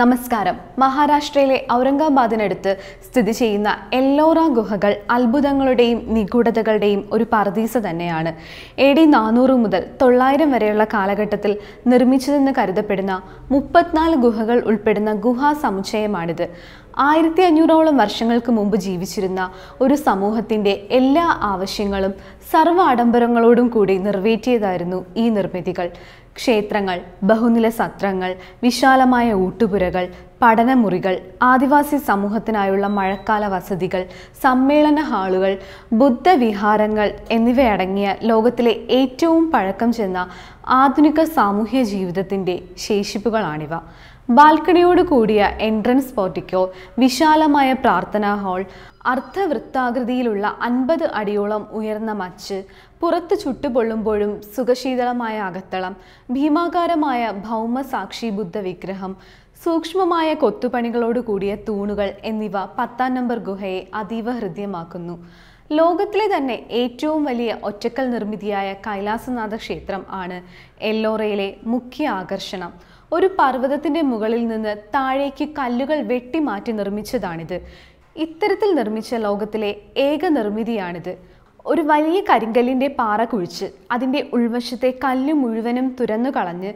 നമസ്കാരം മഹാരാഷ്ട്രയിലെ ഔറംഗാബാദിനടുത്ത് സ്ഥിതി ചെയ്യുന്ന എല്ലോറ ഗുഹകൾ അത്ഭുതങ്ങളുടെയും നിഗൂഢതകളുടെയും ഒരു പറദീസ തന്നെയാണ് എ ഡി നാനൂറ് മുതൽ തൊള്ളായിരം വരെയുള്ള കാലഘട്ടത്തിൽ നിർമ്മിച്ചതെന്ന് കരുതപ്പെടുന്ന മുപ്പത്തിനാല് ഗുഹകൾ ഉൾപ്പെടുന്ന ഗുഹാ സമുച്ചയമാണിത് ആയിരത്തി അഞ്ഞൂറോളം വർഷങ്ങൾക്ക് മുമ്പ് ജീവിച്ചിരുന്ന ഒരു സമൂഹത്തിൻ്റെ എല്ലാ ആവശ്യങ്ങളും സർവ്വ ആഡംബരങ്ങളോടും കൂടി നിറവേറ്റിയതായിരുന്നു ഈ നിർമ്മിതികൾ ക്ഷേത്രങ്ങൾ ബഹുനില സത്രങ്ങൾ വിശാലമായ ഊട്ടുപുരകൾ പഠനമുറികൾ ആദിവാസി സമൂഹത്തിനായുള്ള മഴക്കാല വസതികൾ സമ്മേളന ഹാളുകൾ ബുദ്ധവിഹാരങ്ങൾ എന്നിവയടങ്ങിയ ലോകത്തിലെ ഏറ്റവും പഴക്കം ചെന്ന ആധുനിക സാമൂഹ്യ ജീവിതത്തിൻ്റെ ശേഷിപ്പുകളാണിവ ബാൽക്കണിയോട് കൂടിയ എൻട്രൻസ് പോർട്ടിക്കോ വിശാലമായ പ്രാർത്ഥനാ ഹാൾ അർദ്ധവൃത്താകൃതിയിലുള്ള അൻപത് അടിയോളം ഉയർന്ന മച്ച് പുറത്ത് ചുട്ടുപൊള്ളുമ്പോഴും സുഖശീതളമായ അകത്തളം ഭീമാകാരമായ ഭൗമസാക്ഷി ബുദ്ധ വിഗ്രഹം സൂക്ഷ്മമായ കൊത്തുപണികളോട് കൂടിയ തൂണുകൾ എന്നിവ പത്താം നമ്പർ ഗുഹയെ അതീവ ഹൃദ്യമാക്കുന്നു ലോകത്തിലെ തന്നെ ഏറ്റവും വലിയ ഒറ്റക്കൽ നിർമ്മിതിയായ കൈലാസനാഥ ക്ഷേത്രം ആണ് എല്ലോറയിലെ മുഖ്യ ആകർഷണം ഒരു പർവ്വതത്തിൻ്റെ മുകളിൽ നിന്ന് താഴേക്ക് കല്ലുകൾ വെട്ടിമാറ്റി നിർമ്മിച്ചതാണിത് ഇത്തരത്തിൽ നിർമ്മിച്ച ലോകത്തിലെ ഏക നിർമ്മിതിയാണിത് ഒരു വലിയ കരിങ്കല്ലിൻ്റെ പാറ കുഴിച്ച് അതിൻ്റെ ഉൾവശത്തെ കല്ല് മുഴുവനും തുരന്നു കളഞ്ഞ്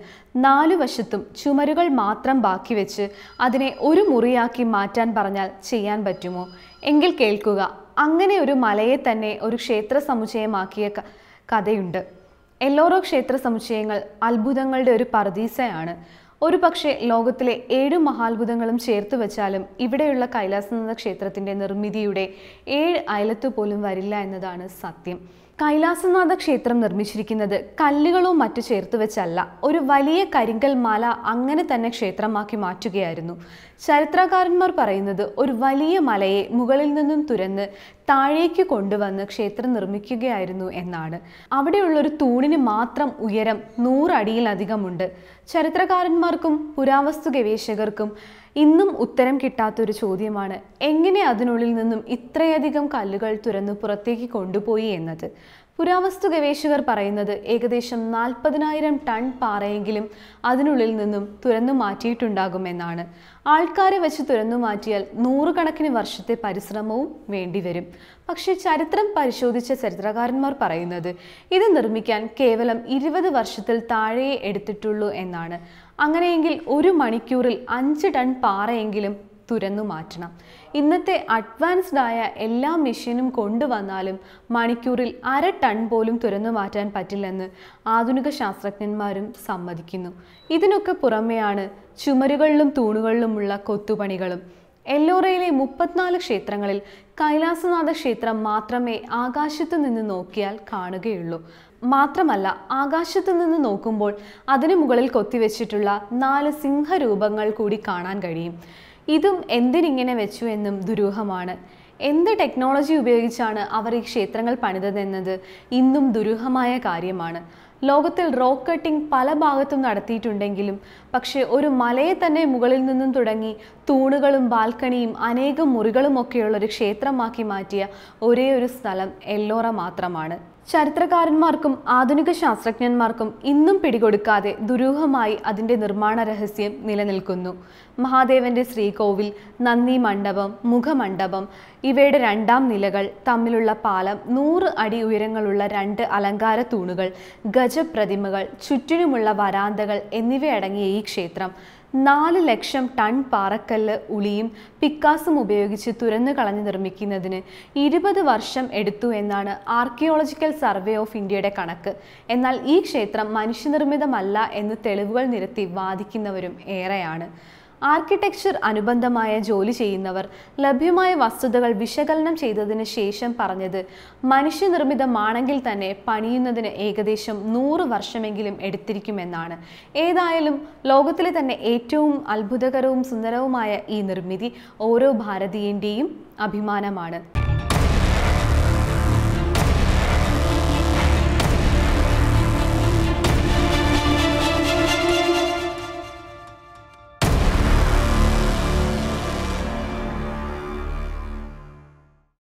നാലു വശത്തും ചുമരുകൾ മാത്രം ബാക്കി വെച്ച് അതിനെ ഒരു മുറിയാക്കി മാറ്റാൻ പറഞ്ഞാൽ ചെയ്യാൻ പറ്റുമോ എങ്കിൽ കേൾക്കുക അങ്ങനെ ഒരു മലയെ തന്നെ ഒരു ക്ഷേത്ര സമുച്ചയമാക്കിയ കഥയുണ്ട് എല്ലോറോ ക്ഷേത്ര സമുച്ചയങ്ങൾ അത്ഭുതങ്ങളുടെ ഒരു പർദീസയാണ് ഒരു പക്ഷേ ലോകത്തിലെ ഏഴ് മഹാത്ഭുതങ്ങളും ചേർത്ത് വെച്ചാലും ഇവിടെയുള്ള കൈലാസനാഥ ക്ഷേത്രത്തിൻ്റെ നിർമ്മിതിയുടെ ഏഴ് അയലത്ത് പോലും വരില്ല എന്നതാണ് സത്യം കൈലാസനാഥ ക്ഷേത്രം നിർമ്മിച്ചിരിക്കുന്നത് കല്ലുകളോ മറ്റു ചേർത്ത് വെച്ചല്ല ഒരു വലിയ കരിങ്കൽ മാല അങ്ങനെ തന്നെ ക്ഷേത്രമാക്കി മാറ്റുകയായിരുന്നു ചരിത്രകാരന്മാർ പറയുന്നത് ഒരു വലിയ മലയെ മുകളിൽ നിന്നും തുരന്ന് താഴേക്ക് കൊണ്ടുവന്ന് ക്ഷേത്രം നിർമ്മിക്കുകയായിരുന്നു എന്നാണ് അവിടെയുള്ള ഒരു തൂണിന് മാത്രം ഉയരം നൂറടിയിലധികമുണ്ട് ചരിത്രകാരന്മാർക്കും പുരാവസ്തു ഗവേഷകർക്കും ഇന്നും ഉത്തരം കിട്ടാത്തൊരു ചോദ്യമാണ് എങ്ങനെ അതിനുള്ളിൽ നിന്നും ഇത്രയധികം കല്ലുകൾ തുരന്ന് പുറത്തേക്ക് കൊണ്ടുപോയി എന്നത് പുരാവസ്തു ഗവേഷകർ പറയുന്നത് ഏകദേശം നാൽപ്പതിനായിരം ടൺ പാറയെങ്കിലും അതിനുള്ളിൽ നിന്നും തുരന്നു മാറ്റിയിട്ടുണ്ടാകുമെന്നാണ് ആൾക്കാരെ വെച്ച് തുരന്നു മാറ്റിയാൽ നൂറുകണക്കിന് വർഷത്തെ പരിശ്രമവും വേണ്ടിവരും പക്ഷേ ചരിത്രം പരിശോധിച്ച ചരിത്രകാരന്മാർ പറയുന്നത് ഇത് നിർമ്മിക്കാൻ കേവലം ഇരുപത് വർഷത്തിൽ താഴെയെ എടുത്തിട്ടുള്ളൂ എന്നാണ് അങ്ങനെയെങ്കിൽ ഒരു മണിക്കൂറിൽ അഞ്ച് ടൺ പാറയെങ്കിലും തുരന്നു മാറ്റണം ഇന്നത്തെ അഡ്വാൻസ്ഡ് ആയ എല്ലാ മെഷീനും കൊണ്ടുവന്നാലും മണിക്കൂറിൽ അര ടൺ പോലും തുരന്നു മാറ്റാൻ പറ്റില്ലെന്ന് ആധുനിക ശാസ്ത്രജ്ഞന്മാരും സമ്മതിക്കുന്നു ഇതിനൊക്കെ പുറമെയാണ് ചുമരുകളിലും തൂണുകളിലുമുള്ള കൊത്തുപണികളും എല്ലോറയിലെ മുപ്പത്തിനാല് ക്ഷേത്രങ്ങളിൽ കൈലാസനാഥ ക്ഷേത്രം മാത്രമേ ആകാശത്തു നിന്ന് നോക്കിയാൽ കാണുകയുള്ളൂ മാത്രമല്ല ആകാശത്തു നിന്ന് നോക്കുമ്പോൾ അതിനു മുകളിൽ കൊത്തിവെച്ചിട്ടുള്ള നാല് സിംഹരൂപങ്ങൾ കൂടി കാണാൻ കഴിയും ഇതും എന്തിനിങ്ങനെ വെച്ചു എന്നും ദുരൂഹമാണ് എന്ത് ടെക്നോളജി ഉപയോഗിച്ചാണ് അവർ ഈ ക്ഷേത്രങ്ങൾ പണിതതെന്നത് ഇന്നും ദുരൂഹമായ കാര്യമാണ് ലോകത്തിൽ റോക്ക് കട്ടിംഗ് പല ഭാഗത്തും നടത്തിയിട്ടുണ്ടെങ്കിലും പക്ഷേ ഒരു മലയെ തന്നെ മുകളിൽ നിന്നും തുടങ്ങി തൂണുകളും ബാൽക്കണിയും അനേകം മുറികളും ഒക്കെയുള്ള ഒരു ക്ഷേത്രമാക്കി മാറ്റിയ ഒരേ ഒരു സ്ഥലം എല്ലോറ മാത്രമാണ് ചരിത്രകാരന്മാർക്കും ആധുനിക ശാസ്ത്രജ്ഞന്മാർക്കും ഇന്നും പിടികൊടുക്കാതെ ദുരൂഹമായി അതിൻ്റെ നിർമ്മാണ രഹസ്യം നിലനിൽക്കുന്നു മഹാദേവന്റെ ശ്രീകോവിൽ നന്ദി മണ്ഡപം മുഖമണ്ഡപം ഇവയുടെ രണ്ടാം നിലകൾ തമ്മിലുള്ള പാലം നൂറ് അടി ഉയരങ്ങളുള്ള രണ്ട് അലങ്കാര തൂണുകൾ ഗജപ്രതിമകൾ ചുറ്റിനുമുള്ള വരാന്തകൾ എന്നിവയടങ്ങിയ ഈ ക്ഷേത്രം നാല് ലക്ഷം ടൺ പാറക്കല്ല് ഉളിയും പിക്കാസും ഉപയോഗിച്ച് തുരന്നു കളഞ്ഞ് നിർമ്മിക്കുന്നതിന് ഇരുപത് വർഷം എടുത്തു എന്നാണ് ആർക്കിയോളജിക്കൽ സർവേ ഓഫ് ഇന്ത്യയുടെ കണക്ക് എന്നാൽ ഈ ക്ഷേത്രം മനുഷ്യനിർമ്മിതമല്ല എന്ന് തെളിവുകൾ നിരത്തി വാദിക്കുന്നവരും ഏറെയാണ് ആർക്കിടെക്ചർ അനുബന്ധമായ ജോലി ചെയ്യുന്നവർ ലഭ്യമായ വസ്തുതകൾ വിശകലനം ചെയ്തതിന് ശേഷം പറഞ്ഞത് മനുഷ്യനിർമ്മിതമാണെങ്കിൽ തന്നെ പണിയുന്നതിന് ഏകദേശം നൂറ് വർഷമെങ്കിലും എടുത്തിരിക്കുമെന്നാണ് ഏതായാലും ലോകത്തിലെ തന്നെ ഏറ്റവും അത്ഭുതകരവും സുന്ദരവുമായ ഈ നിർമ്മിതി ഓരോ ഭാരതീയൻ്റെയും അഭിമാനമാണ്